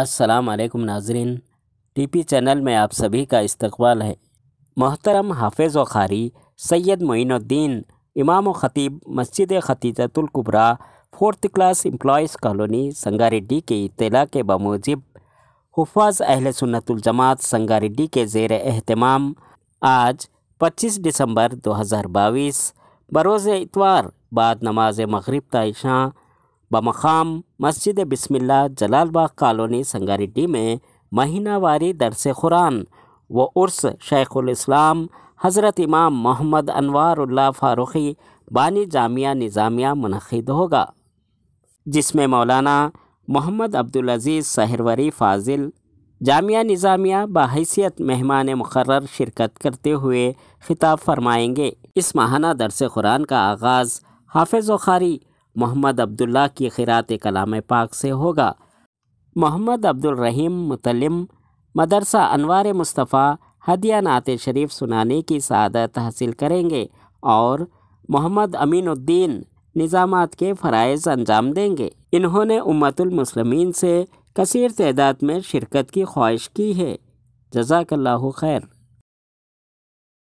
अस्सलाम वालेकुम नाजरीन टीपी चैनल में आप सभी का इस्तकबाल है मोहतरम हाफिज़ व खारी सैयद मोइनुद्दीन इमाम ख़तीब मस्जिद Khadijatul Kubra fourth class employees colony Sangareddy के इतला के बमूजिब हफाज अहल सुन्नतुलजमात संगारेड्डी के जेर अहतमाम आज 25 दिसंबर 2022 बरोज़ इतवार बाद नमाज मगरब तयशा बमखाम मस्जिद बिस्मिल्ला जलालबाग कॉलोनी संगारेड्डी में महीनावारी दरस कुरान व उर्स इस्लाम हज़रत इमाम मोहम्मद अनवारुल्ला फ़ारूक़ी बानी जामिया निज़ामिया मनद होगा जिसमें मौलाना मोहम्मद अजीज़ सहरवरी फाजिल जामिया निज़ामिया बाहसीत मेहमान मुकर शिरकत करते हुए खिताब फरमाएंगे इस माहाना दरस कुरान का आगाज़ हाफिज़ वारी मोहम्मद अब्दुल्ला की खिरात कलाम पाक से होगा मोहम्मद अब्दुल रहीम मुतलिम मदरसा अनवार मुस्तफ़ा हदिया नात शरीफ सुनाने की सदत हासिल करेंगे और मोहम्मद अमीनुद्दीन निज़ामात के फ़रज़ अंजाम देंगे इन्होंने उम्मतमुसलमिन से कसर तदाद में शिरकत की ख्वाहिश की है जजाकल्ला खैर